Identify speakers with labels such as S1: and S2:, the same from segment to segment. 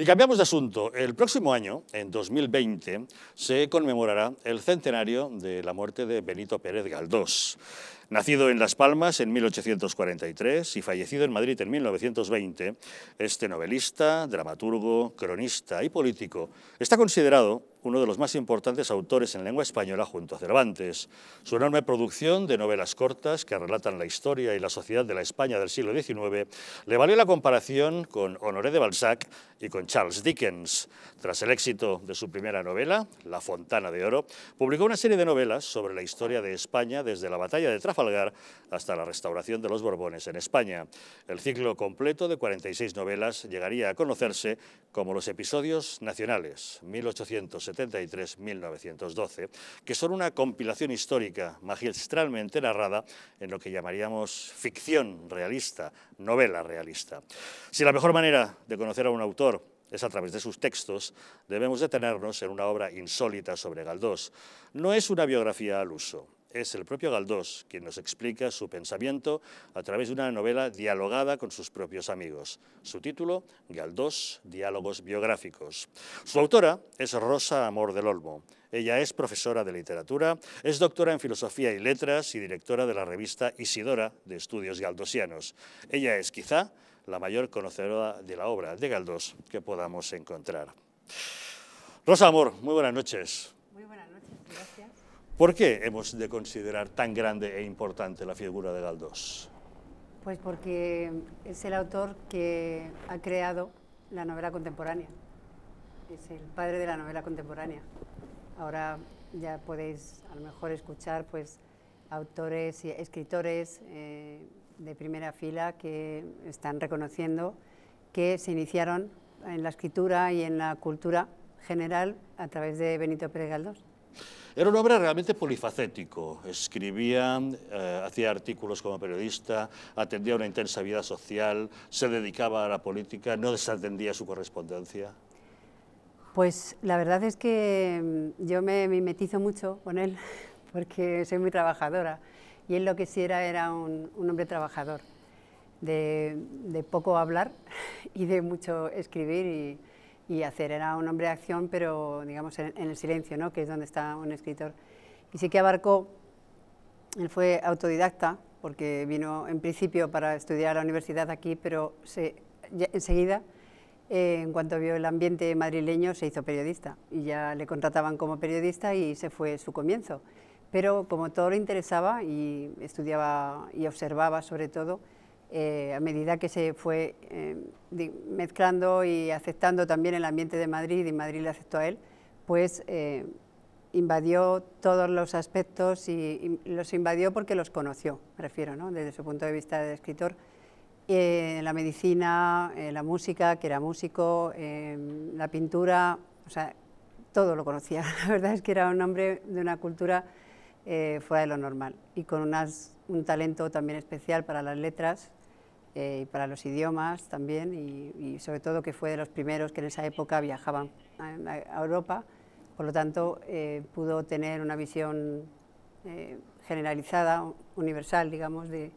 S1: Y cambiamos de asunto. El próximo año, en 2020, se conmemorará el centenario de la muerte de Benito Pérez Galdós. Nacido en Las Palmas en 1843 y fallecido en Madrid en 1920, este novelista, dramaturgo, cronista y político está considerado uno de los más importantes autores en lengua española junto a Cervantes. Su enorme producción de novelas cortas que relatan la historia y la sociedad de la España del siglo XIX le valió la comparación con Honoré de Balzac y con Charles Dickens. Tras el éxito de su primera novela, La Fontana de Oro, publicó una serie de novelas sobre la historia de España desde la batalla de Trafalgar hasta la restauración de los Borbones en España. El ciclo completo de 46 novelas llegaría a conocerse como los episodios nacionales 1873-1912, que son una compilación histórica magistralmente narrada en lo que llamaríamos ficción realista, novela realista. Si la mejor manera de conocer a un autor es a través de sus textos, debemos detenernos en una obra insólita sobre Galdós. No es una biografía al uso, es el propio Galdós quien nos explica su pensamiento a través de una novela dialogada con sus propios amigos. Su título, Galdós, Diálogos Biográficos. Su autora es Rosa Amor del Olmo. Ella es profesora de literatura, es doctora en filosofía y letras y directora de la revista Isidora de Estudios Galdosianos. Ella es quizá la mayor conocedora de la obra de Galdós que podamos encontrar. Rosa Amor, muy buenas noches. ¿Por qué hemos de considerar tan grande e importante la figura de Galdós?
S2: Pues porque es el autor que ha creado la novela contemporánea. Es el padre de la novela contemporánea. Ahora ya podéis a lo mejor escuchar pues autores y escritores eh, de primera fila que están reconociendo que se iniciaron en la escritura y en la cultura general a través de Benito Pérez Galdós.
S1: Era un hombre realmente polifacético. Escribía, eh, hacía artículos como periodista, atendía una intensa vida social, se dedicaba a la política, no desatendía su correspondencia.
S2: Pues la verdad es que mm, yo me mimetizo mucho con él, porque soy muy trabajadora. Y él lo que sí era, era un, hombre trabajador, de, de, poco hablar y de mucho escribir. Y, y hacer. Era un hombre de acción, pero digamos en, el silencio, ¿no? que es donde está un escritor. Y sí que abarcó, él fue autodidacta, porque vino en principio para estudiar a la universidad aquí, pero se, enseguida, eh, en cuanto vio el ambiente madrileño, se hizo periodista y ya le contrataban como periodista y se fue su comienzo. Pero como todo le interesaba y estudiaba y observaba sobre todo, eh, a medida que se fue eh, mezclando y aceptando también el ambiente de Madrid, y Madrid le aceptó a él, pues eh, invadió todos los aspectos y, los invadió porque los conoció, me refiero, desde su punto de vista de escritor. la medicina, la música, que era músico, la pintura, o sea, todo lo conocía. La verdad es que era un hombre de una cultura fuera de lo normal y con un talento también especial para las letras, eh, para los idiomas también y, sobre todo que fue de los primeros que en esa época viajaban a, Europa, por lo tanto eh, pudo tener una visión eh, generalizada, universal, digamos, de,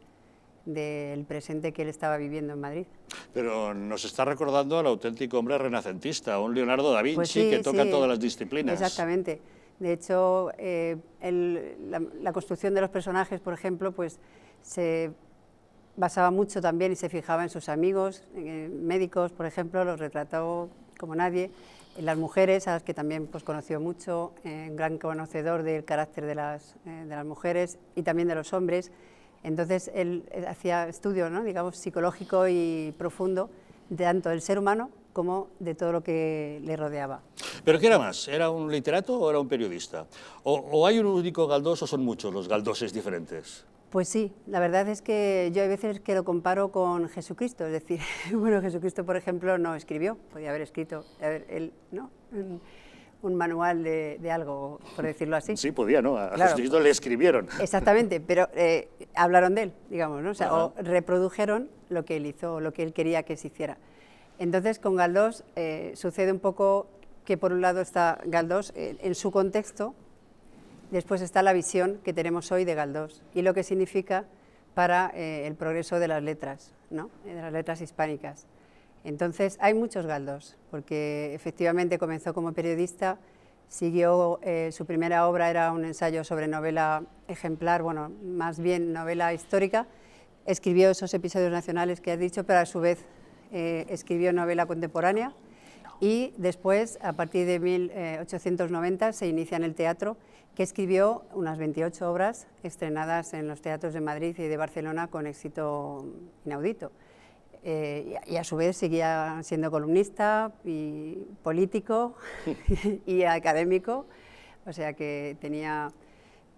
S2: del presente que él estaba viviendo en Madrid.
S1: Pero nos está recordando al auténtico hombre renacentista, un Leonardo da Vinci pues que toca todas las disciplinas.
S2: Exactamente. De hecho, la, construcción de los personajes, por ejemplo, pues se basaba mucho también y se fijaba en sus amigos, médicos, por ejemplo, los retrató como nadie, en las mujeres, a las que también pues, conoció mucho, gran conocedor del carácter de las, eh, de las mujeres y también de los hombres. Entonces él hacía estudio, ¿no? digamos, psicológico y profundo, de tanto del ser humano como de todo lo que le rodeaba.
S1: ¿Pero qué era más? ¿Era un literato o era un periodista? ¿O, o hay un único Galdós o son muchos los Galdoses diferentes?
S2: Pues sí, la verdad es que yo hay veces que lo comparo con Jesucristo, es decir, bueno, Jesucristo, por ejemplo, no escribió, podía haber escrito, Un, manual de, algo, por decirlo
S1: así. Sí, podía, ¿no? A Jesucristo le escribieron. Exactamente,
S2: pero eh, hablaron de él, digamos, ¿no? O, sea, reprodujeron lo que él hizo, lo que él quería que se hiciera. Entonces, con Galdós eh, sucede un poco que, por un lado, está Galdós eh, en su contexto, Después está la visión que tenemos hoy de Galdós y lo que significa para eh, el progreso de las letras, ¿no? de las letras hispánicas. Entonces, hay muchos Galdós, porque efectivamente comenzó como periodista, siguió, eh, su primera obra era un ensayo sobre novela ejemplar, bueno, más bien novela histórica, escribió esos episodios nacionales que has dicho, pero a su vez eh, escribió novela contemporánea, y después, a partir de 1890, eh, se inicia en el teatro, que escribió unas 28 obras estrenadas en los teatros de Madrid y de Barcelona con éxito inaudito. Eh, y a su vez seguía siendo columnista y político y académico, o sea que tenía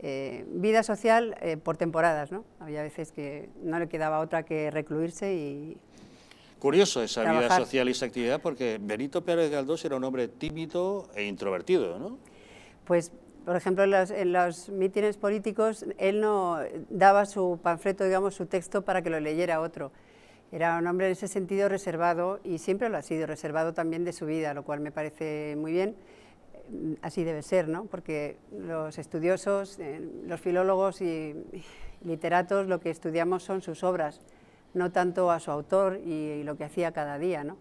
S2: eh, vida social por temporadas, ¿no? Había veces que no le quedaba otra que recluirse y,
S1: Curioso esa vida social y esa actividad, porque Benito Pérez Galdós era un hombre tímido e introvertido, ¿no?
S2: Pues, por ejemplo, en los, en los mítines políticos, él no daba su panfleto, digamos, su texto para que lo leyera otro. Era un hombre en ese sentido reservado y siempre lo ha sido, reservado también de su vida, lo cual me parece muy bien. Así debe ser, ¿no? Porque los estudiosos, eh, los filólogos y literatos lo que estudiamos son sus obras no tanto a su autor y, lo que hacía cada día. ¿no?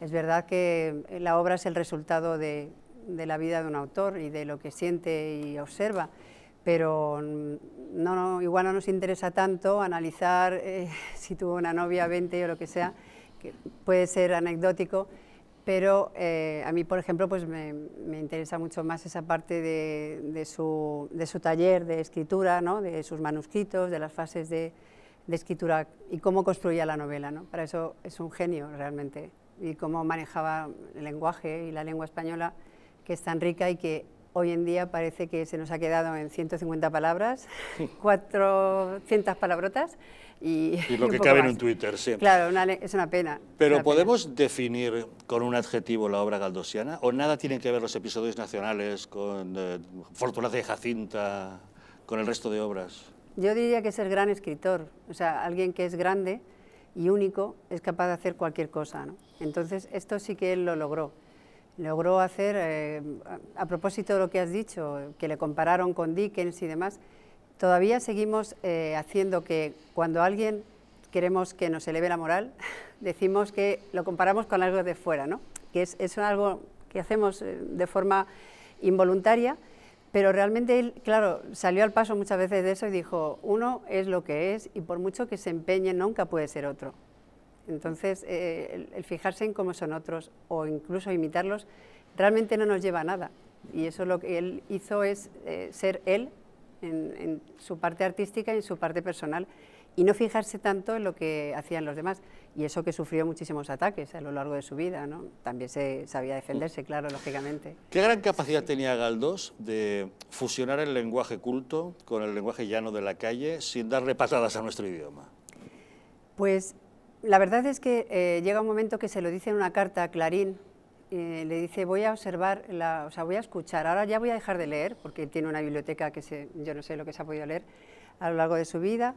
S2: Es verdad que la obra es el resultado de, la vida de un autor y de lo que siente y observa, pero mm, no, igual no nos interesa tanto analizar eh, si tuvo una novia, 20 o lo que sea, que puede ser anecdótico, pero eh, a mí, por ejemplo, pues me, interesa mucho más esa parte de, de, su, de, su, taller de escritura, ¿no? de sus manuscritos, de las fases de, de escritura y cómo construía la novela. ¿no? Para eso es un genio realmente y cómo manejaba el lenguaje y la lengua española que es tan rica y que hoy en día parece que se nos ha quedado en 150 palabras, 400 palabrotas
S1: y... y lo que cabe en un Twitter, sí.
S2: Claro, es una pena.
S1: Pero ¿podemos definir con un adjetivo la obra galdosiana? ¿O nada tienen que ver los episodios nacionales con eh, Fortuna de Jacinta, con el resto de obras?
S2: Yo diría que es el gran escritor, o sea, alguien que es grande y único, es capaz de hacer cualquier cosa. Entonces, esto sí que él lo logró. Logró hacer, eh, a, propósito de lo que has dicho, que le compararon con Dickens y demás, todavía seguimos eh, haciendo que cuando alguien queremos que nos eleve la moral, decimos que lo comparamos con algo de fuera, ¿no? que es algo que hacemos eh, de forma involuntaria pero realmente él, claro, salió al paso muchas veces de eso y dijo, uno es lo que es y por mucho que se empeñe nunca puede ser otro. Entonces, eh, el, fijarse en cómo son otros o incluso imitarlos realmente no nos lleva a nada. Y eso lo que él hizo es eh, ser él en, en, su parte artística y en su parte personal y no fijarse tanto en lo que hacían los demás y eso que sufrió muchísimos ataques a lo largo de su vida, ¿no? También se sabía defenderse, claro, lógicamente.
S1: ¿Qué gran capacidad tenía Galdós de fusionar el lenguaje culto con el lenguaje llano de la calle sin darle patadas a nuestro idioma?
S2: Pues la verdad es que eh, llega un momento que se lo dice en una carta a Clarín, eh, le dice voy a observar, o sea, voy a escuchar, ahora ya voy a dejar de leer, porque tiene una biblioteca que se, yo no sé lo que se ha podido leer a lo largo de su vida,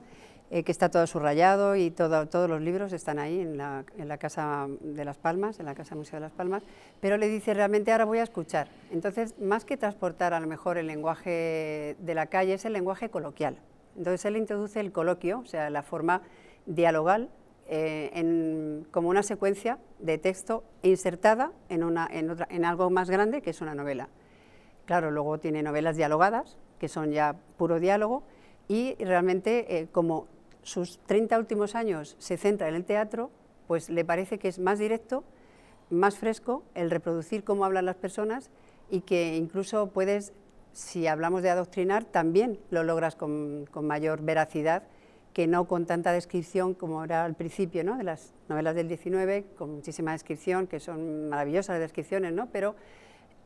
S2: eh, que está todo subrayado y todos los libros están ahí en la, Casa de las Palmas, en la Casa Museo de las Palmas, pero le dice realmente ahora voy a escuchar. Entonces, más que transportar a lo mejor el lenguaje de la calle, es el lenguaje coloquial. Entonces, él introduce el coloquio, o sea, la forma dialogal, eh, como una secuencia de texto insertada en, una, en, algo más grande que es una novela. Claro, luego tiene novelas dialogadas, que son ya puro diálogo, y realmente eh, como sus 30 últimos años se centra en el teatro, pues le parece que es más directo, más fresco el reproducir cómo hablan las personas y que incluso puedes, si hablamos de adoctrinar, también lo logras con, mayor veracidad que no con tanta descripción como era al principio ¿no? de las novelas del 19, con muchísima descripción, que son maravillosas las descripciones, ¿no? pero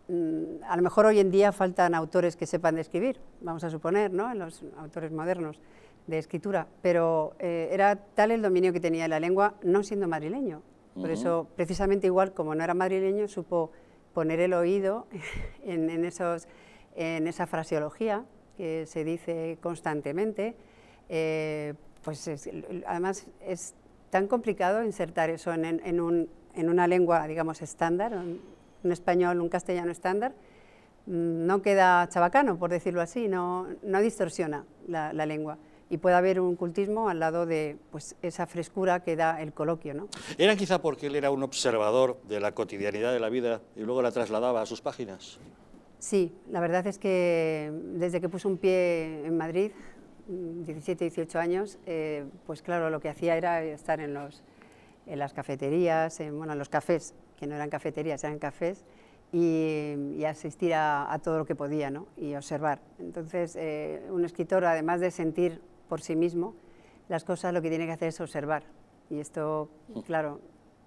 S2: mm, a lo mejor hoy en día faltan autores que sepan describir, vamos a suponer, ¿no? los autores modernos de escritura, pero eh, era tal el dominio que tenía la lengua no siendo madrileño. Por eso, precisamente igual como no era madrileño, supo poner el oído en, esos, en esa fraseología que se dice constantemente. Eh, pues además es tan complicado insertar eso en, una lengua, digamos, estándar, un, español, un castellano estándar, mm, no queda chabacano, por decirlo así, no, no distorsiona la lengua y puede haber un cultismo al lado de pues, esa frescura que da el coloquio. ¿no?
S1: ¿Era quizá porque él era un observador de la cotidianidad de la vida y luego la trasladaba a sus páginas?
S2: Sí, la verdad es que desde que puso un pie en Madrid, 17, 18 años, eh, pues claro, lo que hacía era estar en, los, en las cafeterías, en, bueno, en los cafés, que no eran cafeterías, eran cafés, y, asistir a, todo lo que podía ¿no? y observar. Entonces, eh, un escritor, además de sentir por sí mismo, las cosas lo que tiene que hacer es observar. Y esto, mm. claro,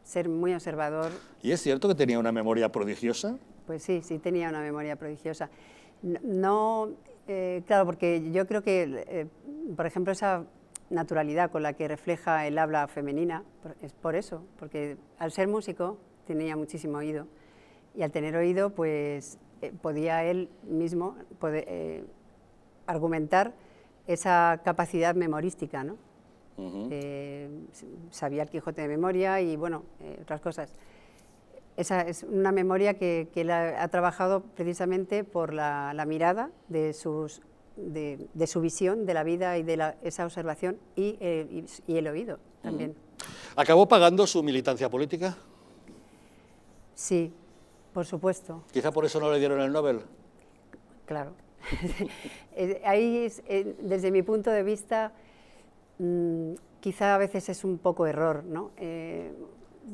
S2: ser muy observador.
S1: ¿Y es cierto que tenía una memoria prodigiosa?
S2: Pues sí, sí tenía una memoria prodigiosa. No, eh, claro, porque yo creo que, eh, por ejemplo, esa naturalidad con la que refleja el habla femenina, es por eso, porque al ser músico tenía muchísimo oído y al tener oído, pues eh, podía él mismo argumentar esa capacidad memorística, ¿no? Eh, sabía el Quijote de memoria y, bueno, eh, otras cosas. Esa es una memoria que, ha, trabajado precisamente por la, mirada de, sus, de, su visión de la vida y de esa observación y, eh, el oído también.
S1: ¿Acabó pagando su militancia política?
S2: Sí, por supuesto.
S1: ¿Quizá por eso no le dieron el Nobel?
S2: Claro. Eh, ahí, eh, desde mi punto de vista, mm, quizá a veces es un poco error, ¿no? Eh,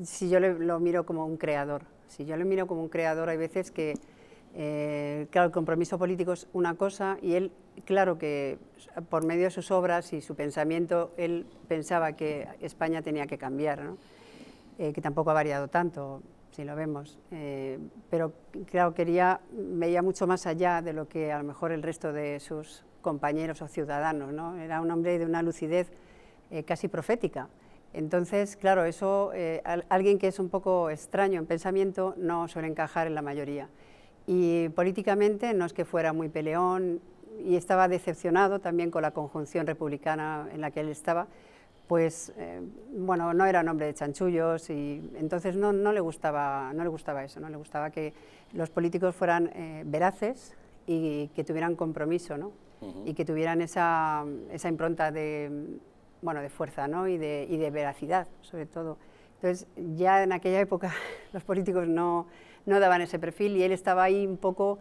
S2: si yo lo, miro como un creador, si yo lo miro como un creador, hay veces que, claro, el compromiso político es una cosa y él, claro que por medio de sus obras y su pensamiento, él pensaba que España tenía que cambiar, ¿no? que tampoco ha variado tanto si lo vemos. Eh, pero claro, quería, veía mucho más allá de lo que a lo mejor el resto de sus compañeros o ciudadanos, ¿no? Era un hombre de una lucidez eh, casi profética. Entonces, claro, eso, eh, alguien que es un poco extraño en pensamiento no suele encajar en la mayoría. Y políticamente no es que fuera muy peleón y estaba decepcionado también con la conjunción republicana en la que él estaba, pues eh, bueno, no era nombre de chanchullos y entonces no, le gustaba, no le gustaba eso, no le gustaba que los políticos fueran eh, veraces y que tuvieran compromiso, ¿no? Y que tuvieran esa, impronta de, bueno, de fuerza, ¿no? Y de, veracidad, sobre todo. Entonces, ya en aquella época los políticos no, no daban ese perfil y él estaba ahí un poco,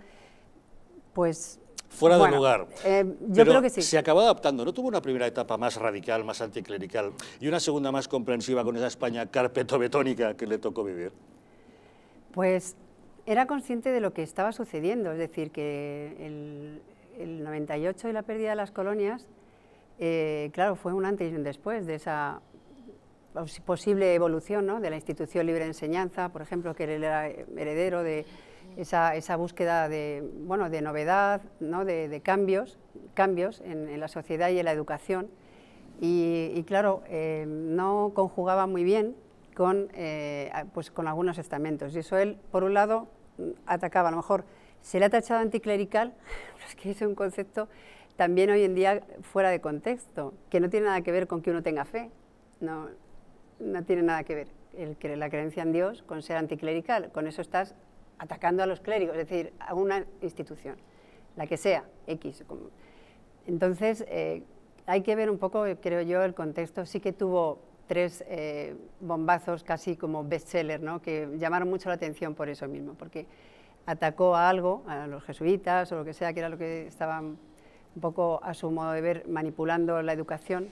S2: pues fuera de lugar. Eh, yo creo que sí. Se
S1: acabó adaptando, ¿no? Tuvo una primera etapa más radical, más anticlerical y una segunda más comprensiva con esa España carpetobetónica que le tocó vivir.
S2: Pues era consciente de lo que estaba sucediendo, es decir, que el, 98 y la pérdida de las colonias, eh, claro, fue un antes y un después de esa posible evolución ¿no? de la institución libre de enseñanza, por ejemplo, que él era heredero de esa, búsqueda de, bueno, de novedad, de, cambios, cambios en, la sociedad y en la educación. Y, claro, eh, no conjugaba muy bien con, eh, pues con algunos estamentos. Y eso él, por un lado, atacaba. A lo mejor se le ha tachado anticlerical, pero es que es un concepto también hoy en día fuera de contexto, que no tiene nada que ver con que uno tenga fe. No, no tiene nada que ver el, la creencia en Dios con ser anticlerical. Con eso estás atacando a los clérigos, es decir, a una institución, la que sea, X. Entonces, eh, hay que ver un poco, creo yo, el contexto. Sí que tuvo tres eh, bombazos casi como bestseller, ¿no? que llamaron mucho la atención por eso mismo, porque atacó a algo, a los jesuitas o lo que sea, que era lo que estaban un poco a su modo de ver manipulando la educación.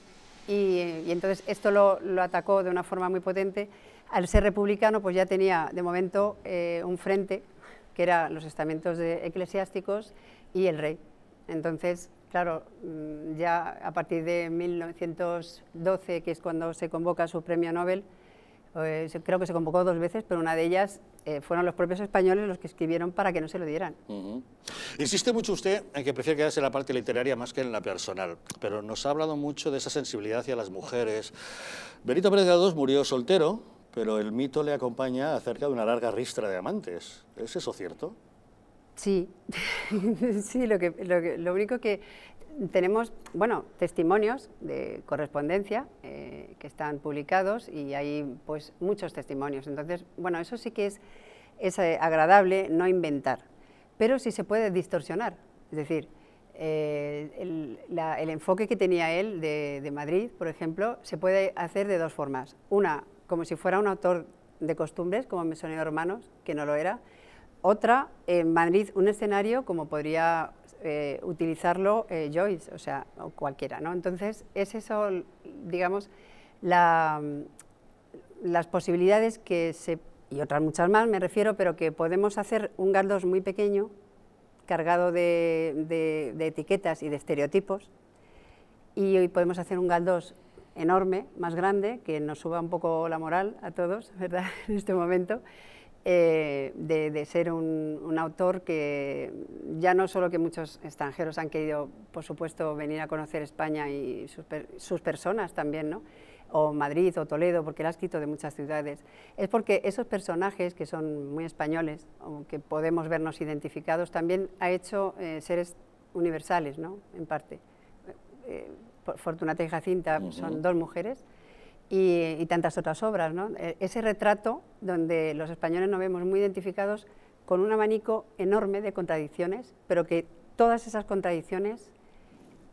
S2: Y, entonces esto lo atacó de una forma muy potente al ser republicano, pues ya tenía de momento eh, un frente, que eran los estamentos eclesiásticos y el rey. Entonces, claro, mm, ya a partir de 1912, que es cuando se convoca su premio Nobel, eh, creo que se convocó dos veces, pero una de ellas eh, fueron los propios españoles los que escribieron para que no se lo dieran.
S1: Insiste mucho usted en que prefiere quedarse en la parte literaria más que en la personal, pero nos ha hablado mucho de esa sensibilidad hacia las mujeres. Benito Pérez Galdós murió soltero, pero el mito le acompaña acerca de una larga ristra de amantes. ¿Es eso cierto?
S2: Sí, sí, lo, único que tenemos, bueno, testimonios de correspondencia eh, que están publicados y hay pues muchos testimonios. Entonces, bueno, eso sí que es, es eh, agradable no inventar, pero sí se puede distorsionar. Es decir, eh, el, enfoque que tenía él de, de Madrid, por ejemplo, se puede hacer de dos formas. Una, como si fuera un autor de costumbres, como Mesoneo Hermanos, que no lo era. Otra, en Madrid, un escenario como podría eh, utilizarlo eh, Joyce, o sea, cualquiera, ¿no? Entonces, es eso, digamos, las posibilidades que se, y otras muchas más me refiero, pero que podemos hacer un Galdós muy pequeño, cargado de, de etiquetas y de estereotipos, y hoy podemos hacer un Galdós enorme, más grande, que nos suba un poco la moral a todos, ¿verdad?, en este momento, eh, de, ser un, autor que ya no solo que muchos extranjeros han querido, por supuesto, venir a conocer España y sus, personas también, ¿no?, o Madrid o Toledo, porque él ha escrito de muchas ciudades, es porque esos personajes que son muy españoles, aunque podemos vernos identificados, también ha hecho eh, seres universales, ¿no?, en parte eh, Fortunata y Jacinta pues, son dos mujeres, y, tantas otras obras. E, ese retrato donde los españoles nos vemos muy identificados con un abanico enorme de contradicciones, pero que todas esas contradicciones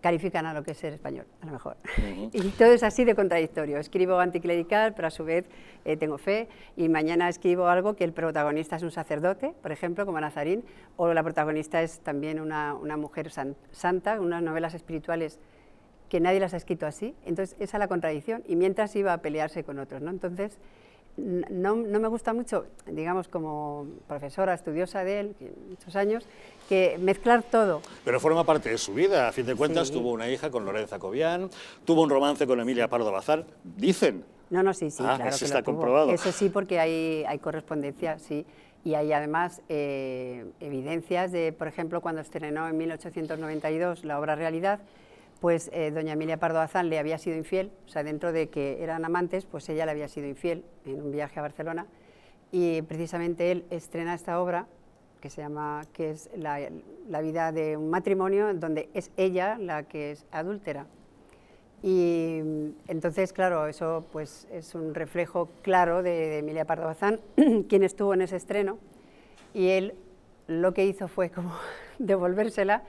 S2: califican a lo que es ser español, a lo mejor. Y todo es así de contradictorio. Escribo anticlerical, pero a su vez eh, tengo fe, y mañana escribo algo que el protagonista es un sacerdote, por ejemplo, como Nazarín, o la protagonista es también una, mujer santa, unas novelas espirituales que nadie las ha escrito así. Entonces, esa es la contradicción. Y mientras iba a pelearse con otros, ¿no? Entonces, no, me gusta mucho, digamos, como profesora, estudiosa de él, muchos años, que mezclar todo.
S1: Pero forma parte de su vida. A fin de cuentas, tuvo una hija con Lorenza Cobian, tuvo un romance con Emilia Pardo Bazar, dicen. No, no, sí, sí, ah, claro. Eso está comprobado. Eso sí,
S2: porque hay, correspondencia, sí. Y hay además eh, evidencias de, por ejemplo, cuando estrenó en 1892 la obra Realidad, pues doña Emilia Pardo Bazán le había sido infiel, o sea, dentro de que eran amantes, pues ella le había sido infiel en un viaje a Barcelona y precisamente él estrena esta obra que se llama, que es la, vida de un matrimonio, donde es ella la que es adúltera. Y mm, entonces, claro, eso pues es un reflejo claro de, de Emilia Pardo Bazán, quien estuvo en ese estreno, y él lo que hizo fue como devolvérsela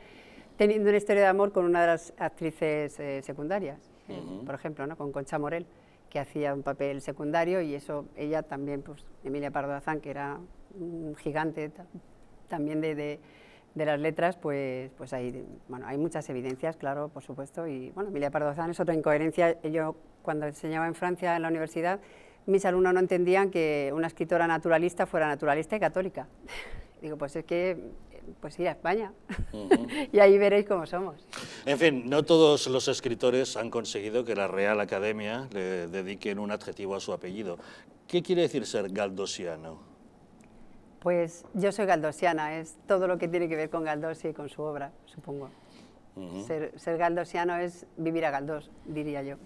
S2: teniendo una historia de amor con una de las actrices eh, secundarias, eh, por ejemplo, ¿no? con Concha Morel, que hacía un papel secundario y eso, ella también, pues Emilia Pardo que era un gigante también de, las letras, pues, pues hay, bueno, hay muchas evidencias, claro, por supuesto, y bueno, Emilia Pardo es otra incoherencia. Yo cuando enseñaba en Francia, en la universidad, mis alumnos no entendían que una escritora naturalista fuera naturalista y católica. Digo, pues es que pues sí, a España y ahí veréis cómo somos.
S1: En fin, no todos los escritores han conseguido que la Real Academia le dediquen un adjetivo a su apellido. ¿Qué quiere decir ser galdosiano?
S2: Pues yo soy galdosiana, es todo lo que tiene que ver con Galdós y con su obra, supongo. ser galdosiano es vivir a Galdós, diría yo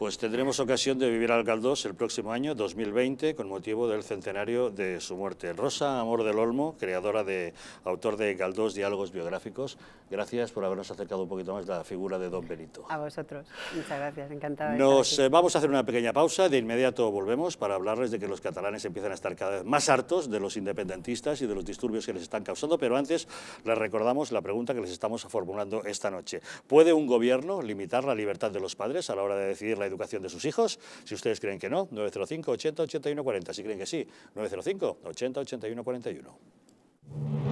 S1: pues tendremos ocasión de vivir al Galdós el próximo año, 2020, con motivo del centenario de su muerte. Rosa Amor del Olmo, creadora de, autor de Galdós Diálogos Biográficos, gracias por habernos acercado un poquito más la figura de Don Benito.
S2: A vosotros, muchas gracias, encantada. Nos eh, vamos a hacer
S1: una pequeña pausa, de inmediato volvemos para hablarles de que los catalanes empiezan a estar cada vez más hartos de los independentistas y de los disturbios que les están causando, pero antes les recordamos la pregunta que les estamos formulando esta noche. ¿Puede un gobierno limitar la libertad de los padres a la hora de decidir la educación de sus hijos? Si ustedes creen que no, 905 80 81 40. Si creen que sí, 905 80 81 41.